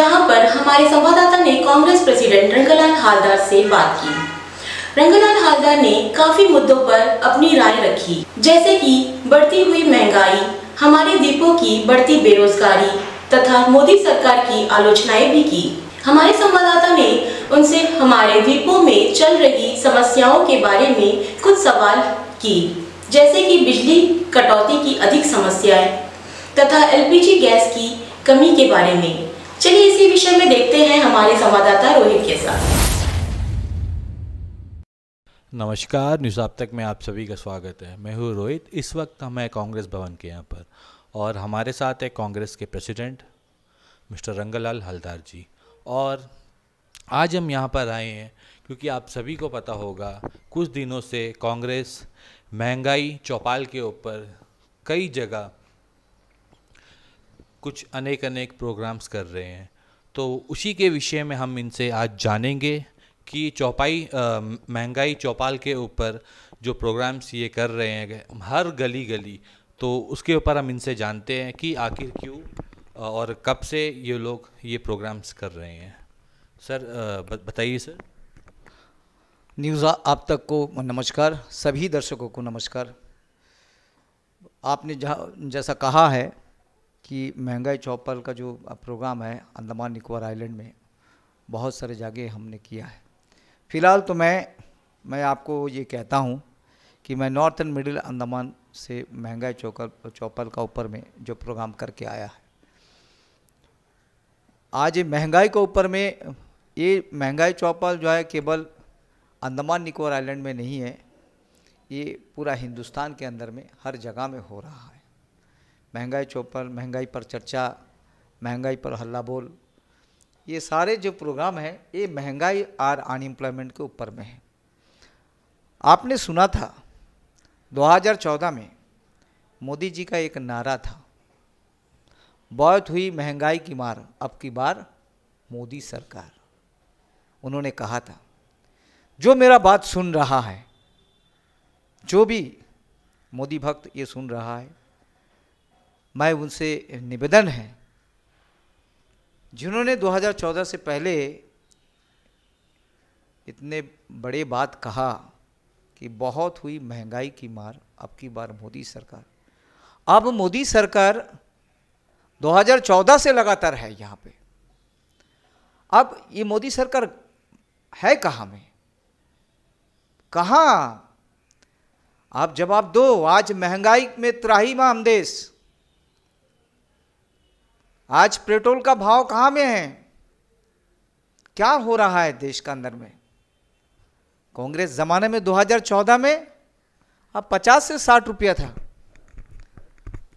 जहां पर हमारे संवाददाता ने कांग्रेस प्रेसिडेंट रंगलाल हालदार से बात की रंगलाल हालदार ने काफी मुद्दों पर अपनी राय रखी जैसे कि बढ़ती हुई महंगाई हमारे द्वीपों की बढ़ती बेरोजगारी तथा मोदी सरकार की आलोचनाएं भी की हमारे संवाददाता ने उनसे हमारे द्वीपों में चल रही समस्याओं के बारे में कुछ सवाल की जैसे कि बिजली कटौती की अधिक समस्याएं तथा एलपीजी गैस की कमी के बारे में चलिए इसी विषय में देखते हैं हमारे संवाददाता रोहित के साथ नमस्कार न्यूज़ आप तक में आप सभी का स्वागत है मैं हूँ रोहित इस वक्त हम हैं कांग्रेस भवन के यहाँ पर और हमारे साथ है कांग्रेस के प्रेसिडेंट मिस्टर रंगलाल हलदार जी और आज हम यहाँ पर आए हैं क्योंकि आप सभी को पता होगा कुछ दिनों से कांग्रेस महंगाई चौपाल के ऊपर कई जगह कुछ अनेक अनेक प्रोग्राम्स कर रहे हैं तो उसी के विषय में हम इनसे आज जानेंगे कि चौपाई महंगाई चौपाल के ऊपर जो प्रोग्राम्स ये कर रहे हैं हर गली गली तो उसके ऊपर हम इनसे जानते हैं कि आखिर क्यों और कब से ये लोग ये प्रोग्राम्स कर रहे हैं सर बताइए सर न्यूज़ आप तक को नमस्कार सभी दर्शकों को नमस्कार आपने जहाँ जैसा कहा है कि महंगाई चौपल का जो प्रोग्राम है अंडमान निकोबार आइलैंड में बहुत सारे जगह हमने किया है फ़िलहाल तो मैं मैं आपको ये कहता हूँ कि मैं नॉर्थ एंड मिडिल अंडमान से महंगाई चौकल चौपल का ऊपर में जो प्रोग्राम करके आया है आज ये महंगाई के ऊपर में ये महंगाई चौपल जो है केवल अंडमान निकोबार आइलैंड में नहीं है ये पूरा हिंदुस्तान के अंदर में हर जगह में हो रहा है महंगाई चौपल महंगाई पर चर्चा महंगाई पर हल्ला बोल ये सारे जो प्रोग्राम हैं ये महंगाई और अनएम्प्लॉयमेंट के ऊपर में है आपने सुना था 2014 में मोदी जी का एक नारा था बहुत हुई महंगाई की मार अब की बार मोदी सरकार उन्होंने कहा था जो मेरा बात सुन रहा है जो भी मोदी भक्त ये सुन रहा है मैं उनसे निवेदन है जिन्होंने 2014 से पहले इतने बड़े बात कहा कि बहुत हुई महंगाई की मार अब की बार मोदी सरकार अब मोदी सरकार 2014 से लगातार है यहाँ पे अब ये मोदी सरकार है कहाँ में कहाँ आप जवाब दो आज महंगाई में त्राहीमाम देश आज पेट्रोल का भाव कहां में है क्या हो रहा है देश के अंदर में कांग्रेस जमाने में 2014 में अब 50 से 60 रुपया था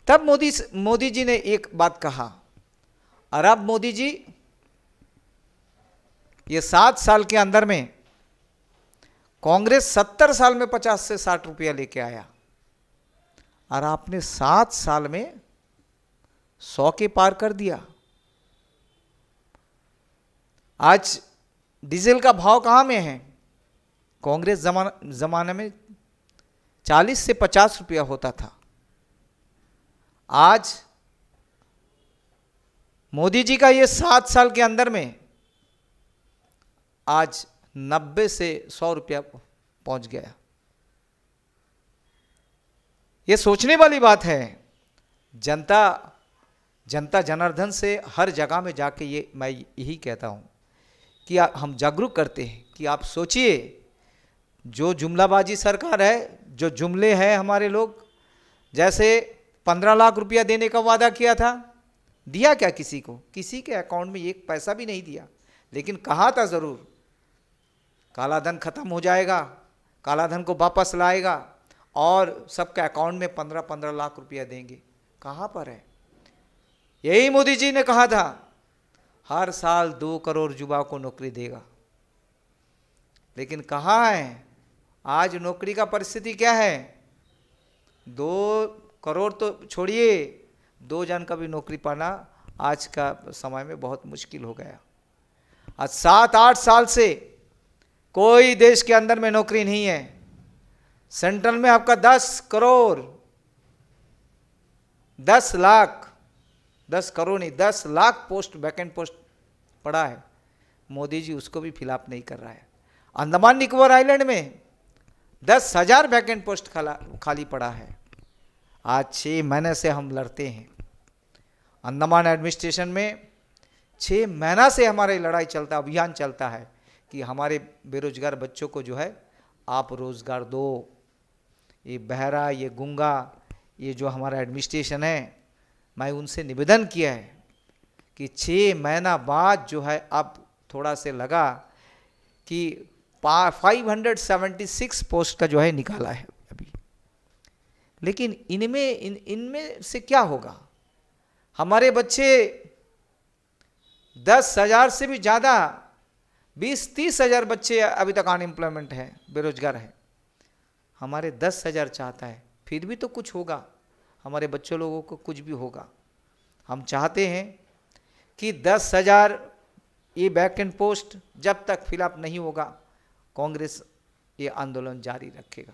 तब मोदी मोदी जी ने एक बात कहा और अब मोदी जी ये सात साल के अंदर में कांग्रेस सत्तर साल में पचास से साठ रुपया लेके आया और आपने सात साल में सौ के पार कर दिया आज डीजल का भाव कहां में है कांग्रेस जमा जमाने में चालीस से पचास रुपया होता था आज मोदी जी का ये सात साल के अंदर में आज नब्बे से सौ रुपया पहुंच गया ये सोचने वाली बात है जनता जनता जनार्दन से हर जगह में जाके ये मैं यही कहता हूँ कि आ, हम जागरूक करते हैं कि आप सोचिए जो जुमलाबाजी सरकार है जो जुमले हैं हमारे लोग जैसे पंद्रह लाख रुपया देने का वादा किया था दिया क्या किसी को किसी के अकाउंट में एक पैसा भी नहीं दिया लेकिन कहा था ज़रूर कालाधन खत्म हो जाएगा कालाधन को वापस लाएगा और सबके अकाउंट में पंद्रह पंद्रह लाख रुपया देंगे कहाँ पर है यही मोदी जी ने कहा था हर साल दो करोड़ युवा को नौकरी देगा लेकिन कहाँ है आज नौकरी का परिस्थिति क्या है दो करोड़ तो छोड़िए दो जन का भी नौकरी पाना आज का समय में बहुत मुश्किल हो गया आज सात आठ साल से कोई देश के अंदर में नौकरी नहीं है सेंट्रल में आपका दस करोड़ दस लाख दस करोड़ नहीं दस लाख पोस्ट वैकेंट पोस्ट पड़ा है मोदी जी उसको भी फिलअप नहीं कर रहा है अंडमान निकोबार आइलैंड में दस हजार वैकेंट पोस्ट खाला खाली पड़ा है आज छः महीने से हम लड़ते हैं अंडमान एडमिनिस्ट्रेशन में छः महीना से हमारे लड़ाई चलता अभियान चलता है कि हमारे बेरोजगार बच्चों को जो है आप रोज़गार दो ये बहरा ये गुंगा ये जो हमारा एडमिनिस्ट्रेशन है मैं उनसे निवेदन किया है कि छः महीना बाद जो है अब थोड़ा से लगा कि 576 पोस्ट का जो है निकाला है अभी लेकिन इनमें इन इनमें से क्या होगा हमारे बच्चे दस हज़ार से भी ज़्यादा बीस तीस हज़ार बच्चे अभी तक अनएम्प्लॉयमेंट हैं बेरोजगार हैं हमारे दस हज़ार चाहता है फिर भी तो कुछ होगा हमारे बच्चों लोगों को कुछ भी होगा हम चाहते हैं कि दस हज़ार ये बैक एंड पोस्ट जब तक फिलअप नहीं होगा कांग्रेस ये आंदोलन जारी रखेगा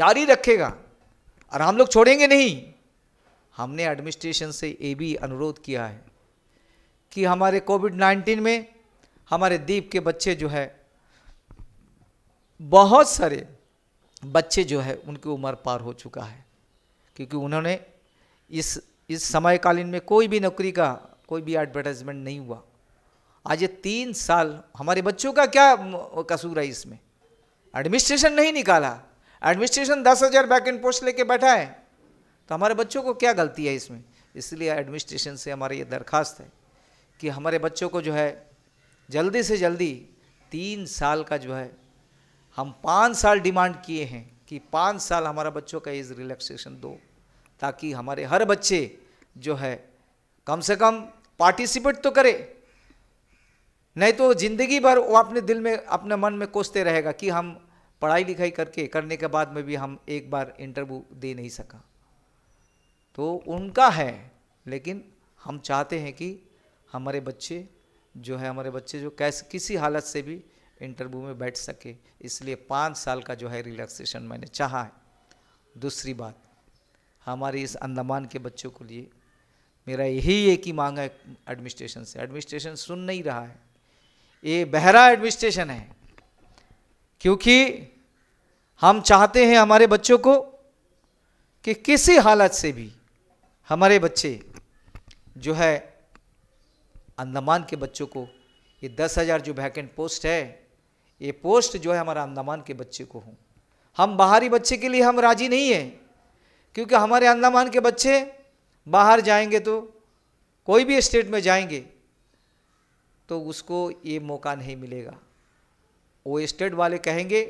जारी रखेगा और हम लोग छोड़ेंगे नहीं हमने एडमिनिस्ट्रेशन से ये भी अनुरोध किया है कि हमारे कोविड नाइन्टीन में हमारे द्वीप के बच्चे जो है बहुत सारे बच्चे जो है उनकी उम्र पार हो चुका है क्योंकि उन्होंने इस इस समयकालीन में कोई भी नौकरी का कोई भी एडवर्टाइजमेंट नहीं हुआ आज ये तीन साल हमारे बच्चों का क्या कसूर है इसमें एडमिनिस्ट्रेशन नहीं निकाला एडमिनिस्ट्रेशन दस हज़ार बैक एंड पोस्ट लेके बैठा है तो हमारे बच्चों को क्या गलती है इसमें इसलिए एडमिनिस्ट्रेशन से हमारी ये दरखास्त है कि हमारे बच्चों को जो है जल्दी से जल्दी तीन साल का जो है हम पाँच साल डिमांड किए हैं कि पाँच साल हमारा बच्चों का एज रिलैक्सेशन दो ताकि हमारे हर बच्चे जो है कम से कम पार्टिसिपेट तो करे नहीं तो ज़िंदगी भर वो अपने दिल में अपने मन में कोसते रहेगा कि हम पढ़ाई लिखाई करके करने के बाद में भी हम एक बार इंटरव्यू दे नहीं सका तो उनका है लेकिन हम चाहते हैं कि हमारे बच्चे जो है हमारे बच्चे जो कैसे किसी हालत से भी इंटरव्यू में बैठ सके इसलिए पाँच साल का जो है रिलैक्सेशन मैंने चाहा है दूसरी बात हमारे इस अंदमान के बच्चों के लिए मेरा यही एक ही मांग है एडमिनिस्ट्रेशन से एडमिनिस्ट्रेशन सुन नहीं रहा है ये बहरा एडमिनिस्ट्रेशन है क्योंकि हम चाहते हैं हमारे बच्चों को कि किसी हालत से भी हमारे बच्चे जो है अंदमान के बच्चों को ये दस हज़ार जो वैकेंट पोस्ट है ये पोस्ट जो है हमारा अंदामान के बच्चे को हूँ हम बाहरी बच्चे के लिए हम राजी नहीं हैं क्योंकि हमारे अंदामान के बच्चे बाहर जाएंगे तो कोई भी स्टेट में जाएंगे तो उसको ये मौका नहीं मिलेगा वो स्टेट वाले कहेंगे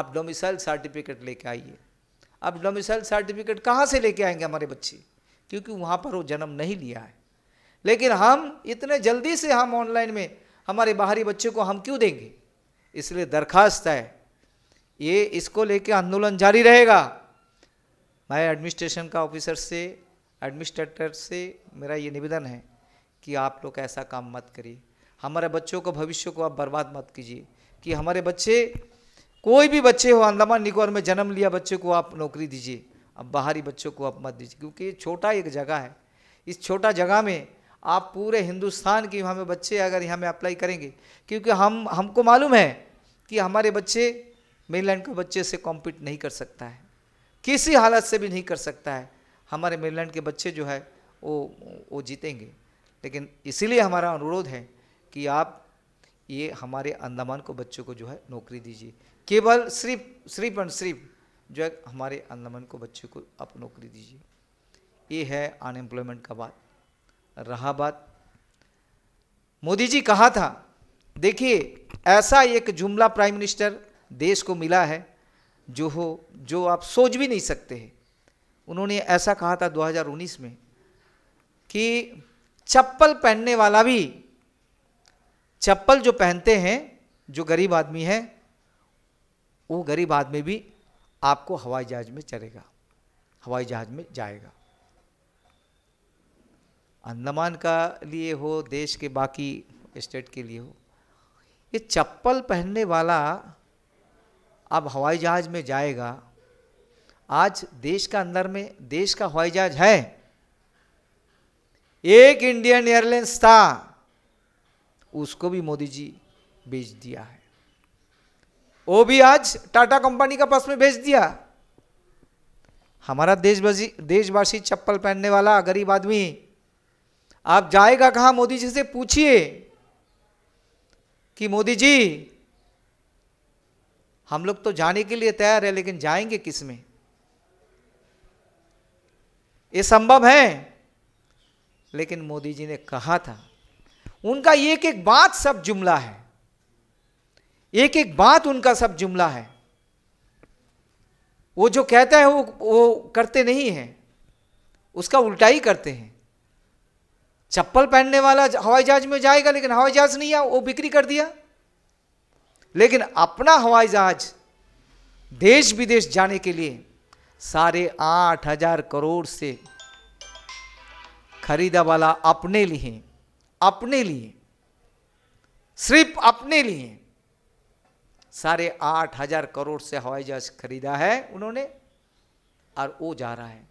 आप डोमिसाइल सर्टिफिकेट लेके आइए अब डोमिसाइल सर्टिफिकेट कहाँ से लेके आएंगे हमारे बच्चे क्योंकि वहाँ पर वो जन्म नहीं लिया है लेकिन हम इतने जल्दी से हम ऑनलाइन में हमारे बाहरी बच्चे को हम क्यों देंगे इसलिए दरखास्त है ये इसको लेके आंदोलन जारी रहेगा मैं एडमिनिस्ट्रेशन का ऑफिसर से एडमिनिस्ट्रेटर से मेरा ये निवेदन है कि आप लोग ऐसा काम मत करिए हमारे बच्चों को भविष्य को आप बर्बाद मत कीजिए कि हमारे बच्चे कोई भी बच्चे हो अंदमान निकोबार में जन्म लिया बच्चे को आप नौकरी दीजिए अब बाहरी बच्चों को आप मत दीजिए क्योंकि ये छोटा एक जगह है इस छोटा जगह में आप पूरे हिंदुस्तान के यहाँ में बच्चे अगर यहाँ में अप्लाई करेंगे क्योंकि हम हमको मालूम है कि हमारे बच्चे मेनलैंड के बच्चे से कॉम्पीट नहीं कर सकता है किसी हालत से भी नहीं कर सकता है हमारे मेनलैंड के बच्चे जो है वो वो जीतेंगे लेकिन इसीलिए हमारा अनुरोध है कि आप ये हमारे अंदमान को बच्चों को जो है नौकरी दीजिए केवल सिर्फ सिर्फ एंड सिर्फ जो है हमारे अंदमान को बच्चों को आप नौकरी दीजिए ये है अनएम्प्लॉयमेंट का बात रहा बात मोदी जी कहा था देखिए ऐसा एक जुमला प्राइम मिनिस्टर देश को मिला है जो हो जो आप सोच भी नहीं सकते हैं उन्होंने ऐसा कहा था 2019 में कि चप्पल पहनने वाला भी चप्पल जो पहनते हैं जो गरीब आदमी है वो गरीब आदमी भी आपको हवाई जहाज़ में चलेगा हवाई जहाज़ में जाएगा अंडमान का लिए हो देश के बाकी स्टेट के लिए हो ये चप्पल पहनने वाला अब हवाई जहाज़ में जाएगा आज देश का अंदर में देश का हवाई जहाज़ है एक इंडियन एयरलाइंस था उसको भी मोदी जी बेच दिया है वो भी आज टाटा कंपनी का पास में भेज दिया हमारा देशवासी देशवासी चप्पल पहनने वाला गरीब आदमी आप जाएगा कहा मोदी जी से पूछिए कि मोदी जी हम लोग तो जाने के लिए तैयार है लेकिन जाएंगे किस में ये संभव है लेकिन मोदी जी ने कहा था उनका एक एक बात सब जुमला है एक एक बात उनका सब जुमला है वो जो कहता है वो वो करते नहीं है उसका उल्टा ही करते हैं चप्पल पहनने वाला हवाई जहाज में जाएगा लेकिन हवाई जहाज नहीं आया वो बिक्री कर दिया लेकिन अपना हवाई जहाज देश विदेश जाने के लिए साढ़े आठ हजार करोड़ से खरीदा वाला अपने लिए अपने लिए सिर्फ अपने लिए साढ़े आठ हजार करोड़ से हवाई जहाज खरीदा है उन्होंने और वो जा रहा है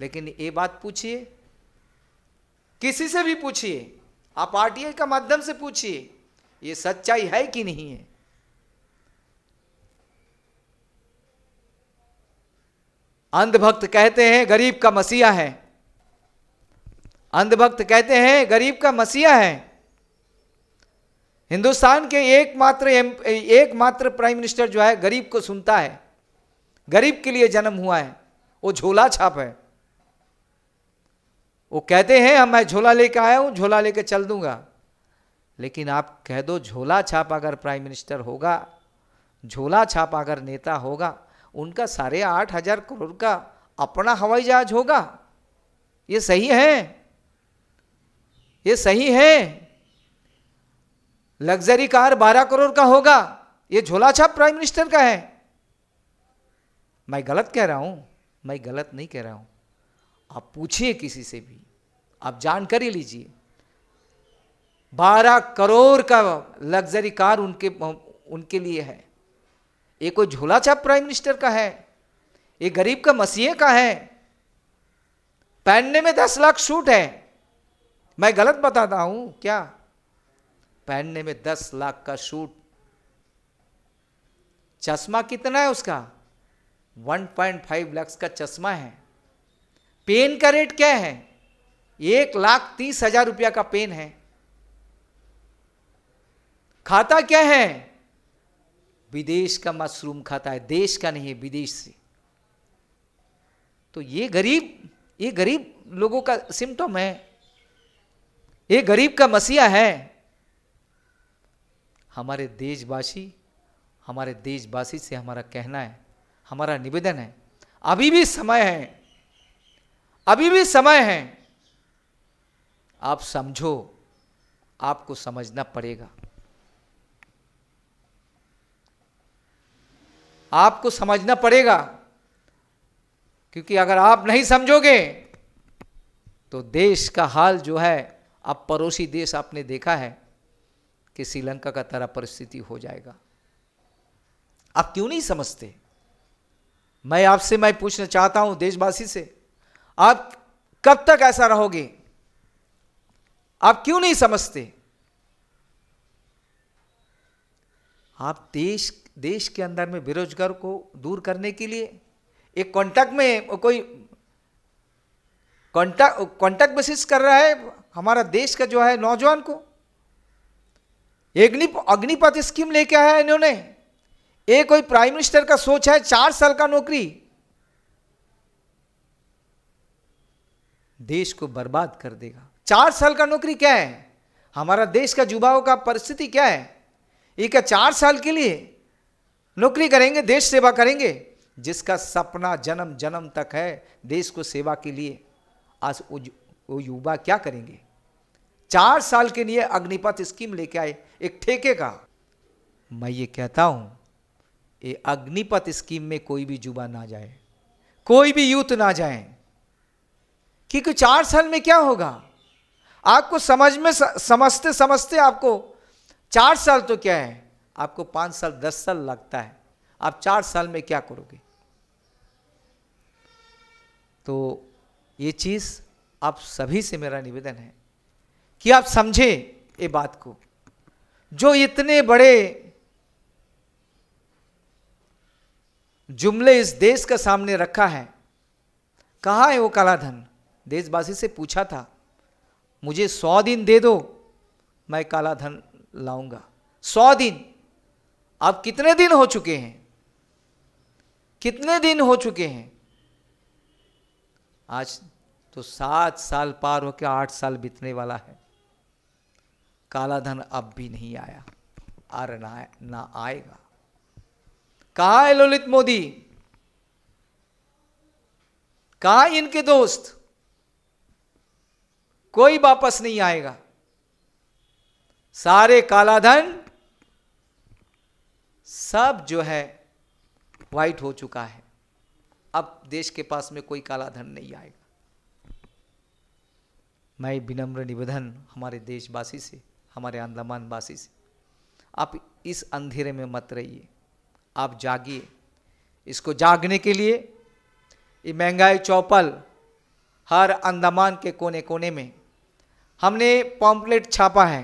लेकिन ये बात पूछिए किसी से भी पूछिए आप आरटीआई का माध्यम से पूछिए ये सच्चाई है कि नहीं है अंधभक्त कहते हैं गरीब का मसीहा है अंधभक्त कहते हैं गरीब का मसीहा है हिंदुस्तान के एकमात्र एकमात्र प्राइम मिनिस्टर जो है गरीब को सुनता है गरीब के लिए जन्म हुआ है वो झोला छाप है वो कहते हैं हम हाँ, मैं झोला लेकर आया हूं झोला लेके चल दूंगा लेकिन आप कह दो झोला छाप अगर प्राइम मिनिस्टर होगा झोला छाप अगर नेता होगा उनका साढ़े आठ हजार करोड़ का अपना हवाई जहाज होगा ये सही है ये सही है लग्जरी कार बारह करोड़ का होगा ये झोला छाप प्राइम मिनिस्टर का है मैं गलत कह रहा हूं मैं गलत नहीं कह रहा हूं आप पूछिए किसी से भी आप जान कर ही लीजिए बारह करोड़ का लग्जरी कार उनके उनके लिए है ये कोई झोला छाप प्राइम मिनिस्टर का है ये गरीब का मसीह का है पहनने में दस लाख सूट है मैं गलत बताता हूं क्या पहनने में दस लाख का सूट चश्मा कितना है उसका 1.5 लाख का चश्मा है पेन का रेट क्या है एक लाख तीस हजार रुपया का पेन है खाता क्या है विदेश का मशरूम खाता है देश का नहीं है विदेश से तो ये गरीब ये गरीब लोगों का सिम्टम है ये गरीब का मसीहा है हमारे देशवासी हमारे देशवासी से हमारा कहना है हमारा निवेदन है अभी भी समय है अभी भी समय है आप समझो आपको समझना पड़ेगा आपको समझना पड़ेगा क्योंकि अगर आप नहीं समझोगे तो देश का हाल जो है अब पड़ोसी देश आपने देखा है कि श्रीलंका का तरह परिस्थिति हो जाएगा आप क्यों नहीं समझते मैं आपसे मैं पूछना चाहता हूं देशवासी से आप कब तक ऐसा रहोगे आप क्यों नहीं समझते आप देश देश के अंदर में बेरोजगार को दूर करने के लिए एक कॉन्टैक्ट में कोई कॉन्टैक्ट कॉन्टैक्ट बेसिस कर रहा है हमारा देश का जो है नौजवान को अग्नि अग्निपथ स्कीम लेके आया इन्होंने ये कोई प्राइम मिनिस्टर का सोच है चार साल का नौकरी देश को बर्बाद कर देगा चार साल का नौकरी क्या है हमारा देश का युवाओं का परिस्थिति क्या है ये क्या चार साल के लिए नौकरी करेंगे देश सेवा करेंगे जिसका सपना जन्म जन्म तक है देश को सेवा के लिए आज वो युवा क्या करेंगे चार साल के लिए अग्निपथ स्कीम लेके आए एक ठेके का मैं ये कहता हूं ये अग्निपथ स्कीम में कोई भी युवा ना जाए कोई भी यूथ ना जाए क्योंकि चार साल में क्या होगा आपको समझ में समझते समझते आपको चार साल तो क्या है आपको पांच साल दस साल लगता है आप चार साल में क्या करोगे तो ये चीज़ आप सभी से मेरा निवेदन है कि आप समझें ये बात को जो इतने बड़े जुमले इस देश का सामने रखा है कहा है वो कालाधन धन देशवासी से पूछा था मुझे सौ दिन दे दो मैं काला धन लाऊंगा सौ दिन अब कितने दिन हो चुके हैं कितने दिन हो चुके हैं आज तो सात साल पार होकर आठ साल बीतने वाला है काला धन अब भी नहीं आया और ना ना आएगा कहा है ललित मोदी कहा इनके दोस्त कोई वापस नहीं आएगा सारे कालाधन सब जो है वाइट हो चुका है अब देश के पास में कोई कालाधन नहीं आएगा मैं विनम्र निवेदन हमारे देशवासी से हमारे अंडमान वासी से आप इस अंधेरे में मत रहिए आप जागिए इसको जागने के लिए ये महंगाई चौपल हर अंदमान के कोने कोने में हमने पॉम्पलेट छापा है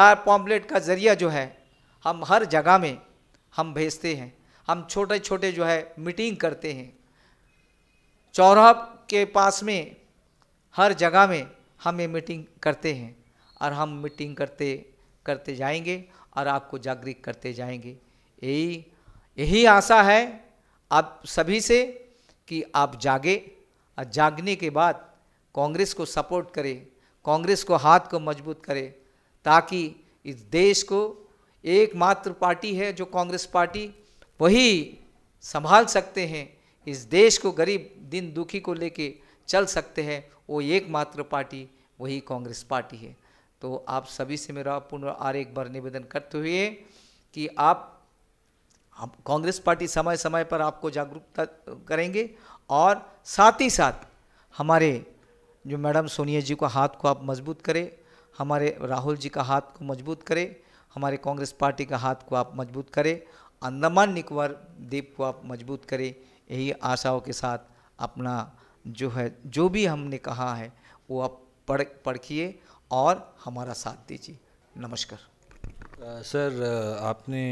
और पॉम्पलेट का ज़रिया जो है हम हर जगह में हम भेजते हैं हम छोटे छोटे जो है मीटिंग करते हैं चौराह के पास में हर जगह में हम ये मीटिंग करते हैं और हम मीटिंग करते करते जाएंगे और आपको जागरूक करते जाएंगे यही यही आशा है आप सभी से कि आप जागे और जागने के बाद कांग्रेस को सपोर्ट करें कांग्रेस को हाथ को मजबूत करे ताकि इस देश को एकमात्र पार्टी है जो कांग्रेस पार्टी वही संभाल सकते हैं इस देश को गरीब दिन दुखी को लेके चल सकते हैं वो एकमात्र पार्टी वही कांग्रेस पार्टी है तो आप सभी से मेरा पुनः आर एक बार निवेदन करते हुए कि आप हम कांग्रेस पार्टी समय समय पर आपको जागरूकता करेंगे और साथ ही साथ हमारे जो मैडम सोनिया जी को हाथ को आप मजबूत करें हमारे राहुल जी का हाथ को मजबूत करें हमारे कांग्रेस पार्टी का हाथ को आप मजबूत करें अंडमान निकोबार द्वीप को आप मजबूत करें यही आशाओं के साथ अपना जो है जो भी हमने कहा है वो आप पढ़ पढ़िए और हमारा साथ दीजिए नमस्कार सर आपने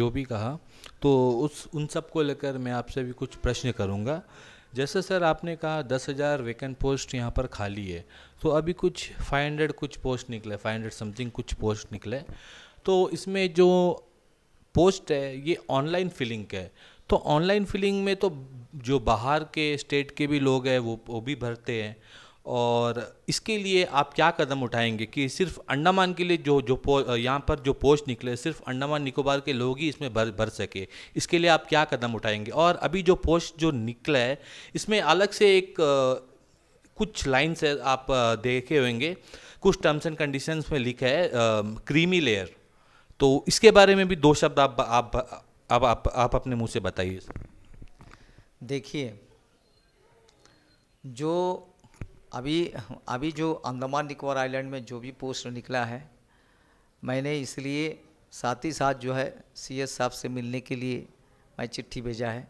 जो भी कहा तो उस उन सब को लेकर मैं आपसे भी कुछ प्रश्न करूंगा जैसे सर आपने कहा दस हज़ार वेकेंट पोस्ट यहाँ पर खाली है तो अभी कुछ फाइव हंड्रेड कुछ पोस्ट निकले फाइव हंड्रेड समथिंग कुछ पोस्ट निकले तो इसमें जो पोस्ट है ये ऑनलाइन फिलिंग का है तो ऑनलाइन फिलिंग में तो जो बाहर के स्टेट के भी लोग हैं वो वो भी भरते हैं और इसके लिए आप क्या कदम उठाएंगे कि सिर्फ अंडमान के लिए जो जो यहाँ पर जो पोस्ट निकले सिर्फ अंडमान निकोबार के लोग ही इसमें भर भर सके इसके लिए आप क्या कदम उठाएंगे और अभी जो पोस्ट जो निकला है इसमें अलग से एक आ, कुछ लाइन्स आप देखे होंगे कुछ टर्म्स एंड कंडीशंस में लिखा है क्रीमी लेयर तो इसके बारे में भी दो शब्द आप आप आप आप, आप अपने मुंह से बताइए देखिए जो अभी अभी जो अंडमान निकोबार आइलैंड में जो भी पोस्ट निकला है मैंने इसलिए साथ ही साथ जो है सी एस साहब से मिलने के लिए मैं चिट्ठी भेजा है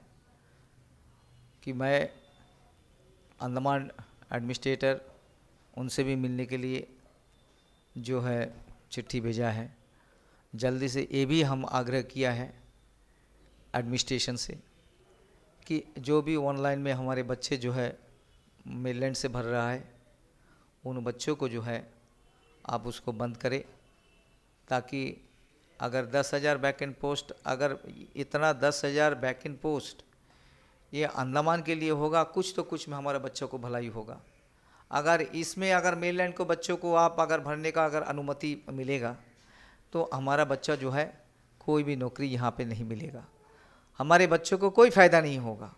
कि मैं अंडमान एडमिनिस्ट्रेटर उनसे भी मिलने के लिए जो है चिट्ठी भेजा है जल्दी से ये भी हम आग्रह किया है एडमिनिस्ट्रेशन से कि जो भी ऑनलाइन में हमारे बच्चे जो है मेलैंड से भर रहा है उन बच्चों को जो है आप उसको बंद करें ताकि अगर दस हज़ार बैक इन पोस्ट अगर इतना दस हज़ार बैक इन पोस्ट ये अंडमान के लिए होगा कुछ तो कुछ में हमारे बच्चों को भलाई होगा अगर इसमें अगर मेलैंड को बच्चों को आप अगर भरने का अगर अनुमति मिलेगा तो हमारा बच्चा जो है कोई भी नौकरी यहाँ पे नहीं मिलेगा हमारे बच्चों को कोई फ़ायदा नहीं होगा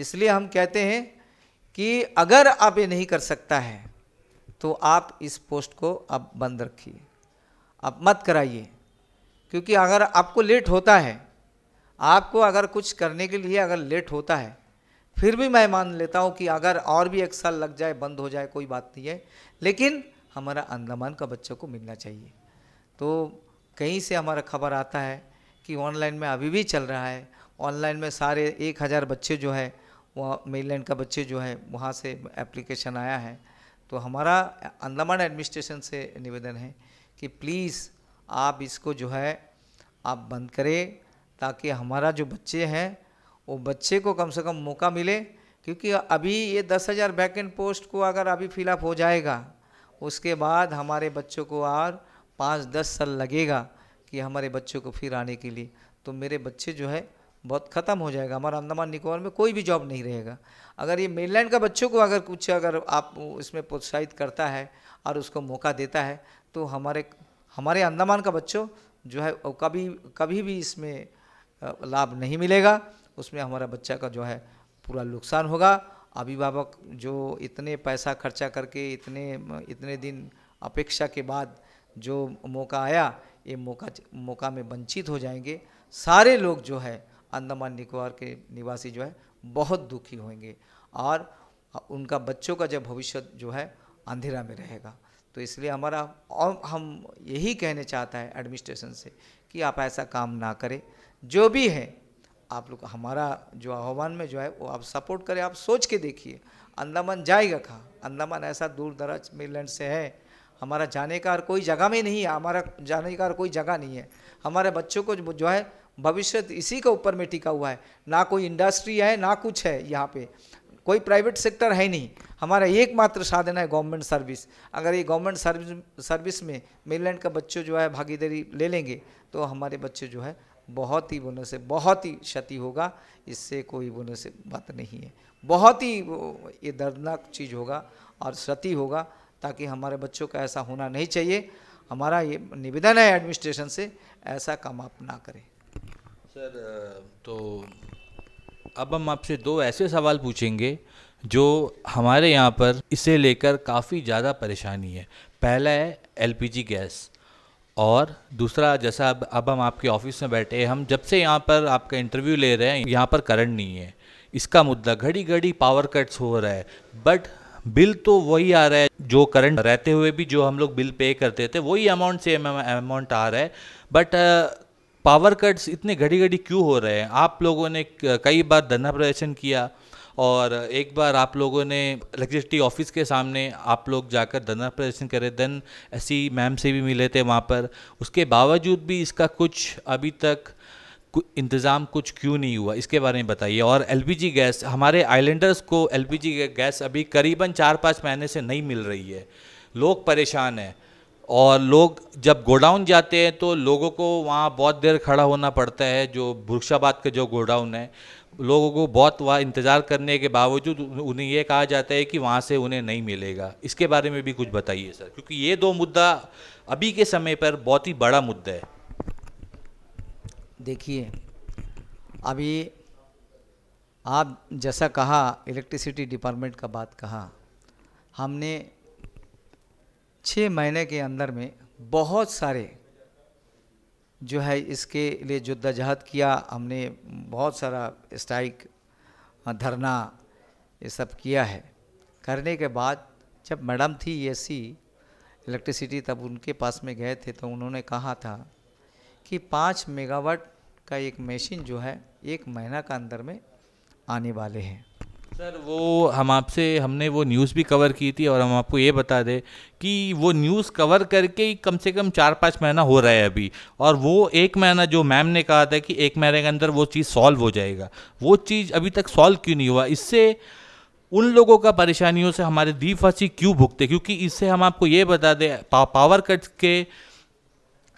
इसलिए हम कहते हैं कि अगर आप ये नहीं कर सकता है तो आप इस पोस्ट को अब बंद रखिए आप मत कराइए क्योंकि अगर आपको लेट होता है आपको अगर कुछ करने के लिए अगर लेट होता है फिर भी मैं मान लेता हूँ कि अगर और भी एक साल लग जाए बंद हो जाए कोई बात नहीं है लेकिन हमारा अंदमान का बच्चों को मिलना चाहिए तो कहीं से हमारा खबर आता है कि ऑनलाइन में अभी भी चल रहा है ऑनलाइन में सारे एक हज़ार बच्चे जो है वहाँ मेनलैंड का बच्चे जो है वहाँ से एप्लीकेशन आया है तो हमारा अंडमान एडमिनिस्ट्रेशन से निवेदन है कि प्लीज़ आप इसको जो है आप बंद करें ताकि हमारा जो बच्चे हैं वो बच्चे को कम से कम मौका मिले क्योंकि अभी ये दस हज़ार वैकेंट पोस्ट को अगर अभी फिलअप हो जाएगा उसके बाद हमारे बच्चों को और पाँच दस साल लगेगा कि हमारे बच्चों को फिर आने के लिए तो मेरे बच्चे जो है बहुत ख़त्म हो जाएगा हमारा अंदमान निकोबार में कोई भी जॉब नहीं रहेगा अगर ये मेनलैंड का बच्चों को अगर कुछ अगर आप इसमें प्रोत्साहित करता है और उसको मौका देता है तो हमारे हमारे अंदमान का बच्चों जो है कभी कभी भी इसमें लाभ नहीं मिलेगा उसमें हमारा बच्चा का जो है पूरा नुकसान होगा अभिभावक जो इतने पैसा खर्चा करके इतने इतने दिन अपेक्षा के बाद जो मौका आया ये मौका मौका में वंचित हो जाएंगे सारे लोग जो है अंदमान निकोबार के निवासी जो है बहुत दुखी होंगे और उनका बच्चों का जब भविष्य जो है अंधेरा में रहेगा तो इसलिए हमारा और हम यही कहने चाहता है एडमिनिस्ट्रेशन से कि आप ऐसा काम ना करें जो भी है आप लोग हमारा जो आह्वान में जो है वो आप सपोर्ट करें आप सोच के देखिए अंदामान जाएगा कहाँ अंदामान ऐसा दूर दराज मेलैंड से है हमारा जाने का और कोई जगह में नहीं है हमारा जाने का और कोई जगह नहीं है हमारे बच्चों को जो है भविष्य इसी के ऊपर में टिका हुआ है ना कोई इंडस्ट्री है ना कुछ है यहाँ पे कोई प्राइवेट सेक्टर है नहीं हमारा एकमात्र साधन है गवर्नमेंट सर्विस अगर ये गवर्नमेंट सर्विस सर्विस में मेनलैंड का बच्चों जो है भागीदारी ले लेंगे तो हमारे बच्चे जो है बहुत ही बोलने से बहुत ही क्षति होगा इससे कोई बोलने से बात नहीं है बहुत ही ये दर्दनाक चीज़ होगा और क्षति होगा ताकि हमारे बच्चों का ऐसा होना नहीं चाहिए हमारा ये निवेदन है एडमिनिस्ट्रेशन से ऐसा काम आप ना करें सर uh, तो अब हम आपसे दो ऐसे सवाल पूछेंगे जो हमारे यहाँ पर इसे लेकर काफ़ी ज़्यादा परेशानी है पहला है एलपीजी गैस और दूसरा जैसा अब अब हम आपके ऑफिस में बैठे हैं हम जब से यहाँ पर आपका इंटरव्यू ले रहे हैं यहाँ पर करंट नहीं है इसका मुद्दा घड़ी घड़ी पावर कट्स हो रहा है बट बिल तो वही आ रहा है जो करंट रहते हुए भी जो हम लोग बिल पे करते थे वही अमाउंट सेम अमाउंट आ रहा है बट पावर कट्स इतने घड़ी घड़ी क्यों हो रहे हैं आप लोगों ने कई बार धरना प्रदर्शन किया और एक बार आप लोगों ने इलेक्ट्रिसिटी ऑफिस के सामने आप लोग जाकर धरना प्रदर्शन करे देन ऐसी मैम से भी मिले थे वहाँ पर उसके बावजूद भी इसका कुछ अभी तक इंतज़ाम कुछ क्यों नहीं हुआ इसके बारे में बताइए और एल गैस हमारे आइलैंडर्स को एल गैस अभी करीबन चार पाँच महीने से नहीं मिल रही है लोग परेशान हैं और लोग जब गोडाउन जाते हैं तो लोगों को वहाँ बहुत देर खड़ा होना पड़ता है जो बुरशाबाद का जो गोडाउन है लोगों को बहुत वहाँ इंतज़ार करने के बावजूद उन्हें ये कहा जाता है कि वहाँ से उन्हें नहीं मिलेगा इसके बारे में भी कुछ बताइए सर क्योंकि ये दो मुद्दा अभी के समय पर बहुत ही बड़ा मुद्दा है देखिए अभी आप जैसा कहा इलेक्ट्रिसिटी डिपार्टमेंट का बात कहा हमने छः महीने के अंदर में बहुत सारे जो है इसके लिए जद्दाजहद किया हमने बहुत सारा स्ट्राइक धरना ये सब किया है करने के बाद जब मैडम थी एसी e इलेक्ट्रिसिटी तब उनके पास में गए थे तो उन्होंने कहा था कि पाँच मेगावाट का एक मशीन जो है एक महीना का अंदर में आने वाले हैं सर वो हम आपसे हमने वो न्यूज़ भी कवर की थी और हम आपको ये बता दें कि वो न्यूज़ कवर करके ही कम से कम चार पाँच महीना हो रहा है अभी और वो एक महीना जो मैम ने कहा था कि एक महीने के अंदर वो चीज़ सॉल्व हो जाएगा वो चीज़ अभी तक सॉल्व क्यों नहीं हुआ इससे उन लोगों का परेशानियों से हमारे दीप फांसी क्यों भुगते क्योंकि इससे हम आपको ये बता दें पा, पावर कट के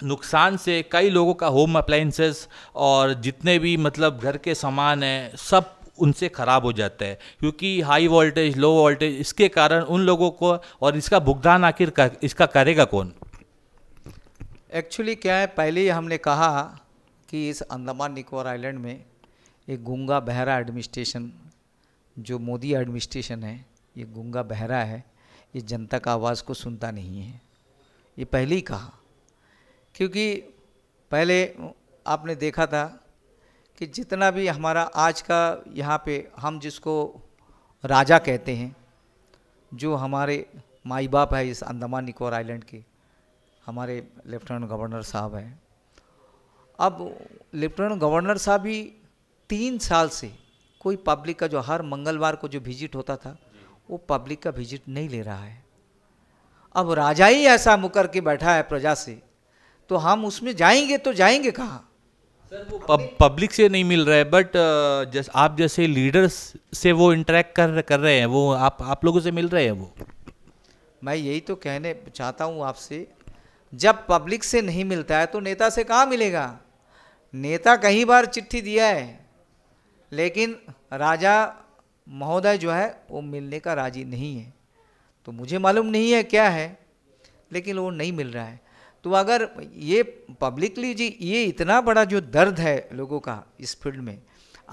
नुकसान से कई लोगों का होम अप्लाइंसेस और जितने भी मतलब घर के सामान हैं सब उनसे ख़राब हो जाता है क्योंकि हाई वोल्टेज लो वोल्टेज इसके कारण उन लोगों को और इसका भुगतान आखिर कर, इसका करेगा कौन एक्चुअली क्या है पहले ही हमने कहा कि इस अंडमान निकोबार आइलैंड में एक गंगा बहरा एडमिनिस्ट्रेशन जो मोदी एडमिनिस्ट्रेशन है ये गंगा बहरा है ये जनता का आवाज़ को सुनता नहीं है ये पहले ही कहा क्योंकि पहले आपने देखा था कि जितना भी हमारा आज का यहाँ पे हम जिसको राजा कहते हैं जो हमारे माई बाप है इस अंडमान निकोबार आइलैंड के हमारे लेफ्टिनेंट गवर्नर साहब हैं अब लेफ्टिनेंट गवर्नर साहब भी तीन साल से कोई पब्लिक का जो हर मंगलवार को जो विजिट होता था वो पब्लिक का विजिट नहीं ले रहा है अब राजा ही ऐसा मुकर के बैठा है प्रजा से तो हम उसमें जाएंगे तो जाएंगे कहाँ पब्लिक से नहीं मिल रहा है बट uh, जैसे आप जैसे लीडर्स से वो इंटरेक्ट कर कर रहे हैं वो आप आप लोगों से मिल रहे हैं वो मैं यही तो कहने चाहता हूँ आपसे जब पब्लिक से नहीं मिलता है तो नेता से कहाँ मिलेगा नेता कई बार चिट्ठी दिया है लेकिन राजा महोदय जो है वो मिलने का राजी नहीं है तो मुझे मालूम नहीं है क्या है लेकिन वो नहीं मिल रहा है तो अगर ये पब्लिकली जी ये इतना बड़ा जो दर्द है लोगों का इस फील्ड में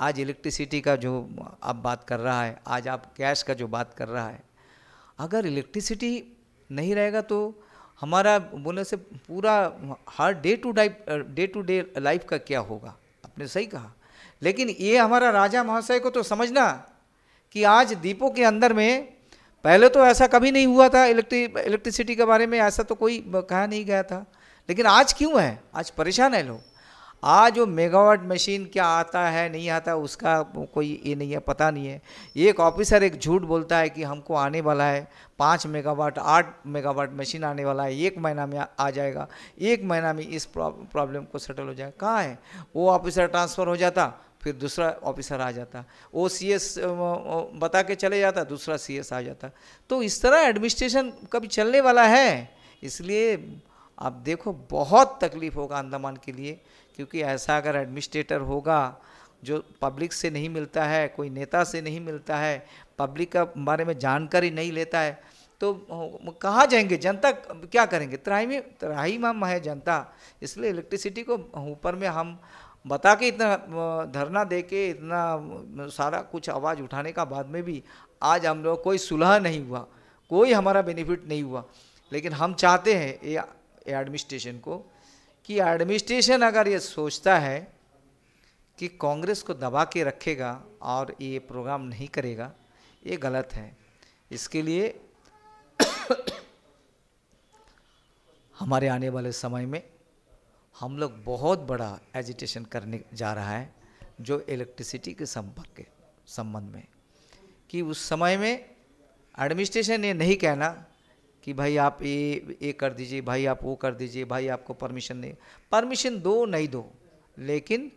आज इलेक्ट्रिसिटी का जो आप बात कर रहा है आज आप गैस का जो बात कर रहा है अगर इलेक्ट्रिसिटी नहीं रहेगा तो हमारा बोलने से पूरा हर day to die day to day life का क्या होगा आपने सही कहा लेकिन ये हमारा राजा महाशय को तो समझना कि आज दीपों के अंदर में पहले तो ऐसा कभी नहीं हुआ था इलेक्ट्रिक इलेक्ट्रिसिटी के बारे में ऐसा तो कोई कहा नहीं गया था लेकिन आज क्यों है आज परेशान है लोग आज वो मेगावाट मशीन क्या आता है नहीं आता उसका कोई ये नहीं है पता नहीं है एक ऑफिसर एक झूठ बोलता है कि हमको आने वाला है पाँच मेगावाट आठ मेगावाट मशीन आने वाला है एक महीना में आ जाएगा एक महीना में इस प्रॉब्लम को सेटल हो जाएगा कहाँ है वो ऑफिसर ट्रांसफ़र हो जाता फिर दूसरा ऑफिसर आ जाता वो सी एस बता के चले जाता दूसरा सी एस आ जाता तो इस तरह एडमिनिस्ट्रेशन कभी चलने वाला है इसलिए आप देखो बहुत तकलीफ होगा अंडमान के लिए क्योंकि ऐसा अगर एडमिनिस्ट्रेटर होगा जो पब्लिक से नहीं मिलता है कोई नेता से नहीं मिलता है पब्लिक का बारे में जानकारी नहीं लेता है तो कहाँ जाएंगे जनता क्या करेंगे त्राही में त्राही में है जनता इसलिए इलेक्ट्रिसिटी को ऊपर में हम बता के इतना धरना दे के इतना सारा कुछ आवाज़ उठाने का बाद में भी आज हम लोग कोई सुलह नहीं हुआ कोई हमारा बेनिफिट नहीं हुआ लेकिन हम चाहते हैं ये एडमिनिस्ट्रेशन को कि एडमिनिस्ट्रेशन अगर ये सोचता है कि कांग्रेस को दबा के रखेगा और ये प्रोग्राम नहीं करेगा ये गलत है इसके लिए हमारे आने वाले समय में हम लोग बहुत बड़ा एजिटेशन करने जा रहा है जो इलेक्ट्रिसिटी के संपर्क के संबंध में कि उस समय में एडमिनिस्ट्रेशन ये नहीं कहना कि भाई आप ये ये कर दीजिए भाई आप वो कर दीजिए भाई आपको परमिशन नहीं परमिशन दो नहीं दो लेकिन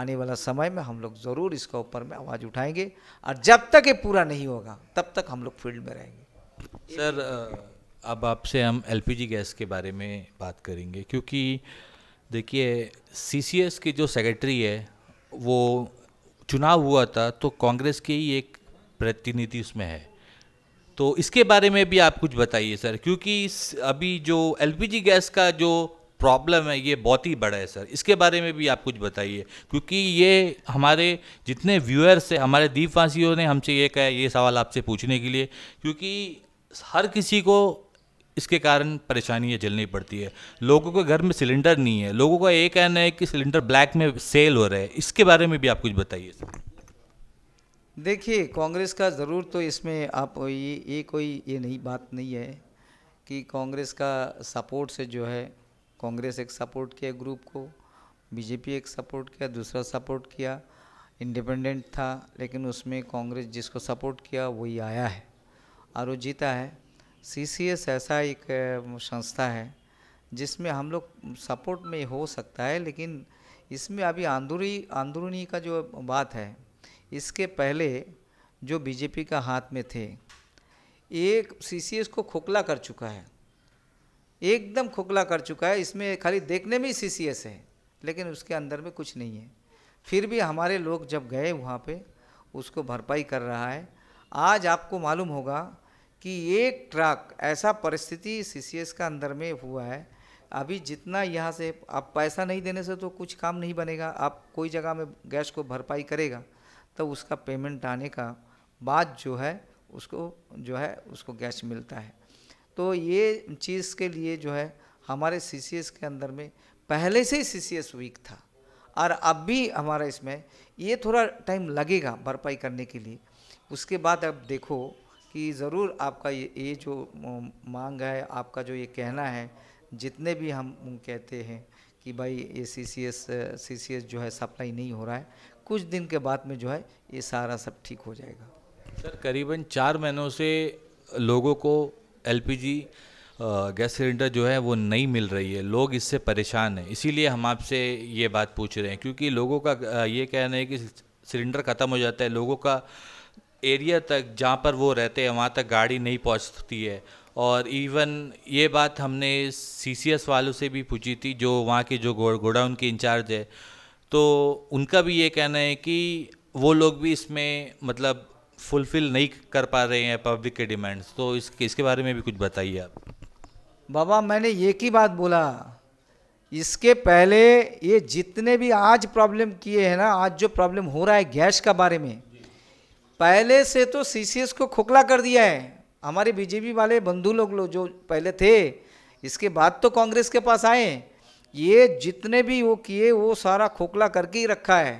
आने वाला समय में हम लोग ज़रूर इसका ऊपर में आवाज़ उठाएंगे और जब तक ये पूरा नहीं होगा तब तक हम लोग फील्ड में रहेंगे सर अब आपसे हम एलपीजी गैस के बारे में बात करेंगे क्योंकि देखिए सीसीएस की जो सेक्रेटरी है वो चुनाव हुआ था तो कांग्रेस के ही एक प्रतिनिधि उसमें है तो इसके बारे में भी आप कुछ बताइए सर क्योंकि अभी जो एलपीजी गैस का जो प्रॉब्लम है ये बहुत ही बड़ा है सर इसके बारे में भी आप कुछ बताइए क्योंकि ये हमारे जितने व्यूअर्स हैं हमारे दीपवासियों ने हमसे ये कहा ये सवाल आपसे पूछने के लिए क्योंकि हर किसी को इसके कारण परेशानियाँ झेलनी पड़ती है लोगों के घर में सिलेंडर नहीं है लोगों का ये कहना है कि सिलेंडर ब्लैक में सेल हो रहा है इसके बारे में भी आप कुछ बताइए देखिए कांग्रेस का ज़रूर तो इसमें आप ये ये कोई ये नहीं बात नहीं है कि कांग्रेस का सपोर्ट से जो है कांग्रेस एक सपोर्ट किया ग्रुप को बीजेपी एक सपोर्ट किया दूसरा सपोर्ट किया इंडिपेंडेंट था लेकिन उसमें कांग्रेस जिसको सपोर्ट किया वही आया है और वो जीता है सीसीएस ऐसा एक संस्था है जिसमें हम लोग सपोर्ट में हो सकता है लेकिन इसमें अभी आंदूरी आंदरूनी का जो बात है इसके पहले जो बीजेपी का हाथ में थे एक सीसीएस को खोखला कर चुका है एकदम खोखला कर चुका है इसमें खाली देखने में ही एस है लेकिन उसके अंदर में कुछ नहीं है फिर भी हमारे लोग जब गए वहाँ पे उसको भरपाई कर रहा है आज आपको मालूम होगा कि एक ट्रक ऐसा परिस्थिति सीसीएस का अंदर में हुआ है अभी जितना यहाँ से आप पैसा नहीं देने से तो कुछ काम नहीं बनेगा आप कोई जगह में गैस को भरपाई करेगा तो उसका पेमेंट आने का बाद जो है उसको जो है उसको गैस मिलता है तो ये चीज़ के लिए जो है हमारे सी के अंदर में पहले से ही सी वीक था और अब भी हमारा इसमें ये थोड़ा टाइम लगेगा भरपाई करने के लिए उसके बाद अब देखो कि ज़रूर आपका ये ये जो मांग है आपका जो ये कहना है जितने भी हम कहते हैं कि भाई ये सी C S C C S जो है सप्लाई नहीं हो रहा है कुछ दिन के बाद में जो है ये सारा सब ठीक हो जाएगा सर करीबन चार महीनों से लोगों को एलपीजी गैस सिलेंडर जो है वो नहीं मिल रही है लोग इससे परेशान हैं इसीलिए हम आपसे ये बात पूछ रहे हैं क्योंकि लोगों का ये कहना है कि सिलेंडर ख़त्म हो जाता है लोगों का एरिया तक जहाँ पर वो रहते हैं वहाँ तक गाड़ी नहीं पहुँचती है और इवन ये बात हमने सी वालों से भी पूछी थी जो वहाँ के जो गोडाउन के इंचार्ज है तो उनका भी ये कहना है कि वो लोग भी इसमें मतलब फुलफिल नहीं कर पा रहे हैं पब्लिक के डिमांड्स तो इसके इसके बारे में भी कुछ बताइए आप बाबा मैंने ये ही बात बोला इसके पहले ये जितने भी आज प्रॉब्लम किए हैं ना आज जो प्रॉब्लम हो रहा है गैस का बारे में पहले से तो सीसीएस को खोखला कर दिया है हमारे बीजेपी वाले बंधु लोग लो जो पहले थे इसके बाद तो कांग्रेस के पास आए ये जितने भी वो किए वो सारा खोखला करके ही रखा है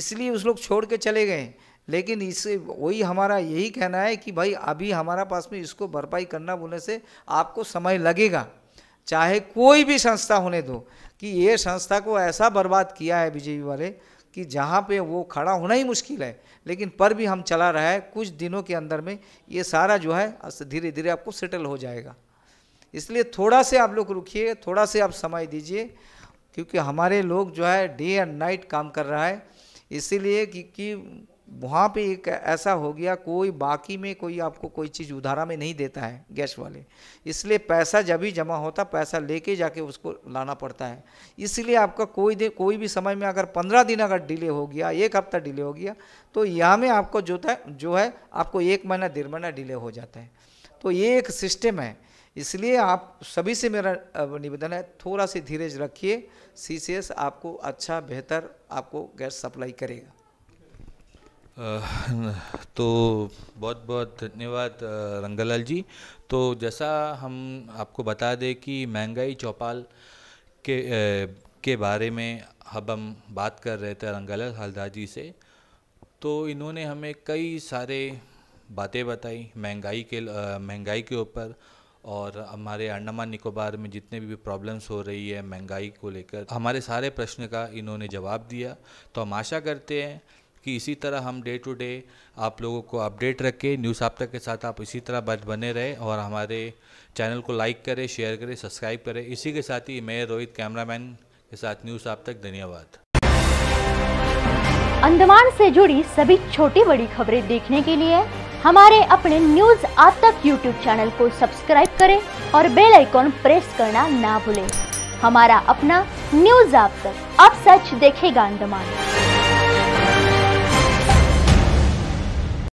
इसलिए उस लोग छोड़ के चले गए लेकिन इससे वही हमारा यही कहना है कि भाई अभी हमारा पास में इसको भरपाई करना बोलने से आपको समय लगेगा चाहे कोई भी संस्था होने दो कि ये संस्था को ऐसा बर्बाद किया है बीजेपी वाले कि जहाँ पे वो खड़ा होना ही मुश्किल है लेकिन पर भी हम चला रहा है कुछ दिनों के अंदर में ये सारा जो है धीरे धीरे आपको सेटल हो जाएगा इसलिए थोड़ा से आप लोग रुकिए थोड़ा से आप समय दीजिए क्योंकि हमारे लोग जो है डे एंड नाइट काम कर रहा है इसीलिए कि, कि वहाँ पे एक ऐसा हो गया कोई बाकी में कोई आपको कोई चीज़ उधारा में नहीं देता है गैस वाले इसलिए पैसा जब भी जमा होता पैसा लेके जाके उसको लाना पड़ता है इसलिए आपका कोई दिन कोई भी समय में अगर पंद्रह दिन अगर डिले हो गया एक हफ्ता डिले हो गया तो यहाँ में आपको जो था जो है आपको एक महीना डेढ़ महीना डिले हो जाता है तो ये एक सिस्टम है इसलिए आप सभी से मेरा निवेदन है थोड़ा सी धीरेज रखिए सी आपको अच्छा बेहतर आपको गैस सप्लाई करेगा तो बहुत बहुत धन्यवाद रंगालाल जी तो जैसा हम आपको बता दें कि महंगाई चौपाल के के बारे में अब हम बात कर रहे थे रंगालाल हल्दा जी से तो इन्होंने हमें कई सारे बातें बताई महंगाई के महंगाई के ऊपर और हमारे अंडमान निकोबार में जितने भी प्रॉब्लम्स हो रही है महंगाई को लेकर हमारे सारे प्रश्न का इन्होंने जवाब दिया तो हम आशा करते हैं कि इसी तरह हम डे टू डे आप लोगों को अपडेट रखें न्यूज़ आप तक के साथ आप इसी तरह बच बने रहें और हमारे चैनल को लाइक करें शेयर करें सब्सक्राइब करें इसी के साथ ही मैं रोहित कैमरामैन के साथ न्यूज़ आप तक धन्यवाद अंडमान से जुड़ी सभी छोटी बड़ी खबरें देखने के लिए हमारे अपने न्यूज आज तक यूट्यूब चैनल को सब्सक्राइब करें और बेल आइकॉन प्रेस करना ना भूलें हमारा अपना न्यूज आप तक अब सच देखेगा अंडमान